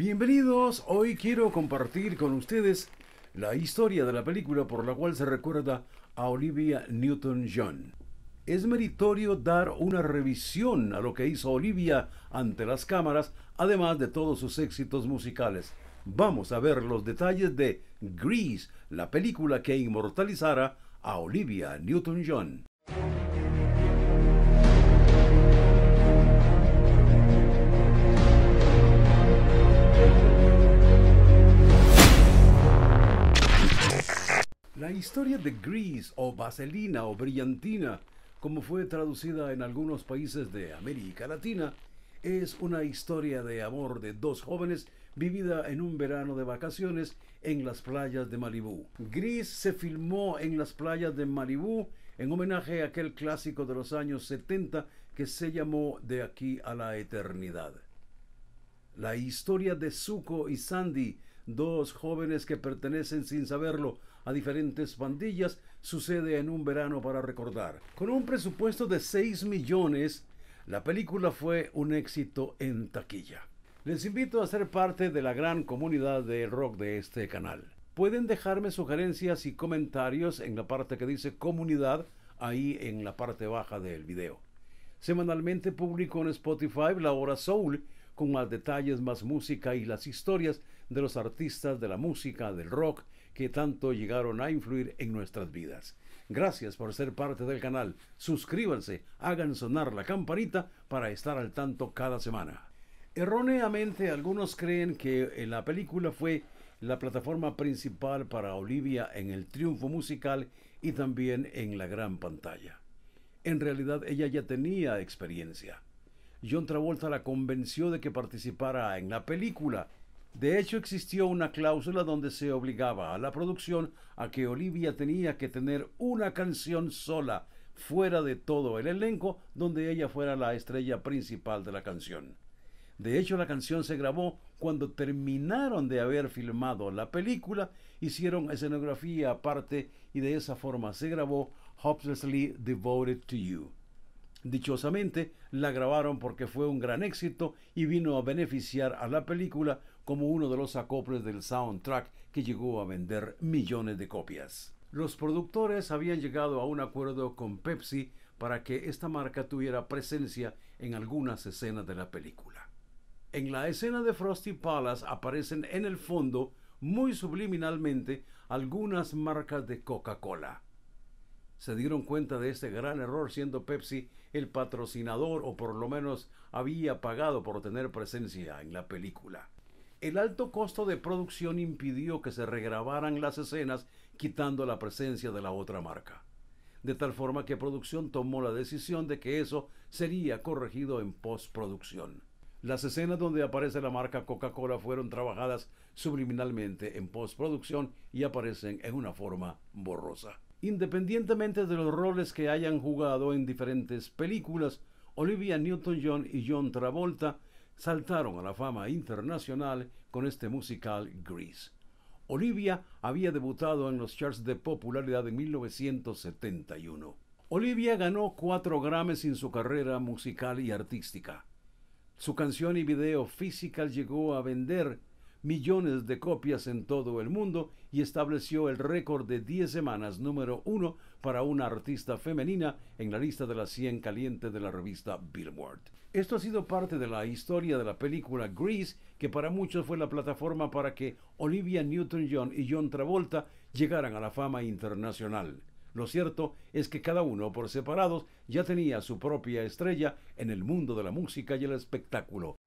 Bienvenidos, hoy quiero compartir con ustedes la historia de la película por la cual se recuerda a Olivia Newton-John. Es meritorio dar una revisión a lo que hizo Olivia ante las cámaras, además de todos sus éxitos musicales. Vamos a ver los detalles de Grease, la película que inmortalizará a Olivia Newton-John. la historia de Grease o Vaselina o Brillantina, como fue traducida en algunos países de América Latina, es una historia de amor de dos jóvenes vivida en un verano de vacaciones en las playas de Malibú. Gris se filmó en las playas de Malibú en homenaje a aquel clásico de los años 70 que se llamó De aquí a la eternidad. La historia de Zuko y Sandy, dos jóvenes que pertenecen sin saberlo a diferentes pandillas, sucede en un verano para recordar. Con un presupuesto de 6 millones, la película fue un éxito en taquilla. Les invito a ser parte de la gran comunidad de rock de este canal. Pueden dejarme sugerencias y comentarios en la parte que dice comunidad, ahí en la parte baja del video. Semanalmente publico en Spotify La Hora Soul, con más detalles, más música y las historias de los artistas de la música, del rock, que tanto llegaron a influir en nuestras vidas. Gracias por ser parte del canal. Suscríbanse, hagan sonar la campanita para estar al tanto cada semana. Erróneamente algunos creen que eh, la película fue la plataforma principal para Olivia en el triunfo musical y también en la gran pantalla. En realidad ella ya tenía experiencia. John Travolta la convenció de que participara en la película. De hecho, existió una cláusula donde se obligaba a la producción a que Olivia tenía que tener una canción sola, fuera de todo el elenco, donde ella fuera la estrella principal de la canción. De hecho, la canción se grabó cuando terminaron de haber filmado la película, hicieron escenografía aparte y de esa forma se grabó Hopelessly Devoted to You. Dichosamente la grabaron porque fue un gran éxito y vino a beneficiar a la película como uno de los acoples del soundtrack que llegó a vender millones de copias. Los productores habían llegado a un acuerdo con Pepsi para que esta marca tuviera presencia en algunas escenas de la película. En la escena de Frosty Palace aparecen en el fondo, muy subliminalmente, algunas marcas de Coca-Cola se dieron cuenta de este gran error siendo Pepsi el patrocinador o por lo menos había pagado por tener presencia en la película. El alto costo de producción impidió que se regrabaran las escenas quitando la presencia de la otra marca. De tal forma que producción tomó la decisión de que eso sería corregido en postproducción. Las escenas donde aparece la marca Coca-Cola fueron trabajadas subliminalmente en postproducción y aparecen en una forma borrosa. Independientemente de los roles que hayan jugado en diferentes películas, Olivia Newton-John y John Travolta saltaron a la fama internacional con este musical Grease. Olivia había debutado en los charts de popularidad en 1971. Olivia ganó cuatro Grammys en su carrera musical y artística. Su canción y video Physical llegó a vender millones de copias en todo el mundo y estableció el récord de 10 semanas número uno para una artista femenina en la lista de las 100 calientes de la revista Billboard. Esto ha sido parte de la historia de la película Grease, que para muchos fue la plataforma para que Olivia Newton-John y John Travolta llegaran a la fama internacional. Lo cierto es que cada uno por separados ya tenía su propia estrella en el mundo de la música y el espectáculo,